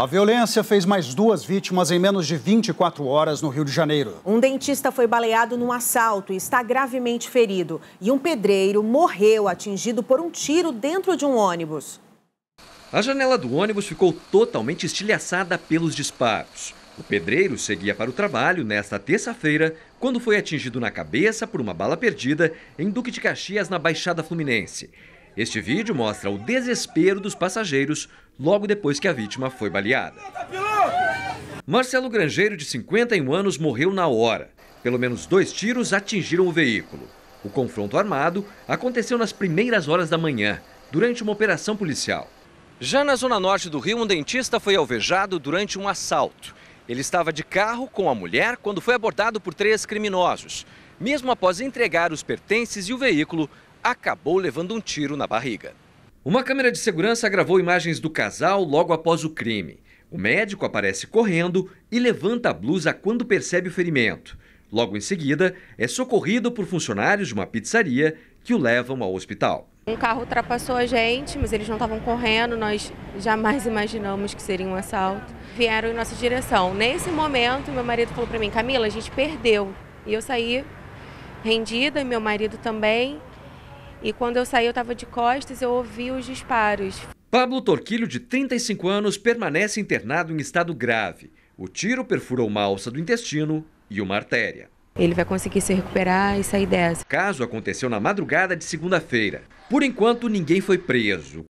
A violência fez mais duas vítimas em menos de 24 horas no Rio de Janeiro. Um dentista foi baleado num assalto e está gravemente ferido. E um pedreiro morreu atingido por um tiro dentro de um ônibus. A janela do ônibus ficou totalmente estilhaçada pelos disparos. O pedreiro seguia para o trabalho nesta terça-feira, quando foi atingido na cabeça por uma bala perdida em Duque de Caxias, na Baixada Fluminense. Este vídeo mostra o desespero dos passageiros logo depois que a vítima foi baleada. Marcelo Grangeiro, de 51 anos, morreu na hora. Pelo menos dois tiros atingiram o veículo. O confronto armado aconteceu nas primeiras horas da manhã, durante uma operação policial. Já na zona norte do Rio, um dentista foi alvejado durante um assalto. Ele estava de carro com a mulher quando foi abordado por três criminosos. Mesmo após entregar os pertences e o veículo, acabou levando um tiro na barriga. Uma câmera de segurança gravou imagens do casal logo após o crime. O médico aparece correndo e levanta a blusa quando percebe o ferimento. Logo em seguida, é socorrido por funcionários de uma pizzaria que o levam ao hospital. Um carro ultrapassou a gente, mas eles não estavam correndo, nós jamais imaginamos que seria um assalto. Vieram em nossa direção. Nesse momento, meu marido falou para mim: Camila, a gente perdeu. E eu saí rendida, meu marido também. E quando eu saí, eu estava de costas, eu ouvi os disparos. Pablo Torquilho, de 35 anos, permanece internado em estado grave. O tiro perfurou uma alça do intestino e uma artéria. Ele vai conseguir se recuperar e sair dessa. O caso aconteceu na madrugada de segunda-feira. Por enquanto, ninguém foi preso.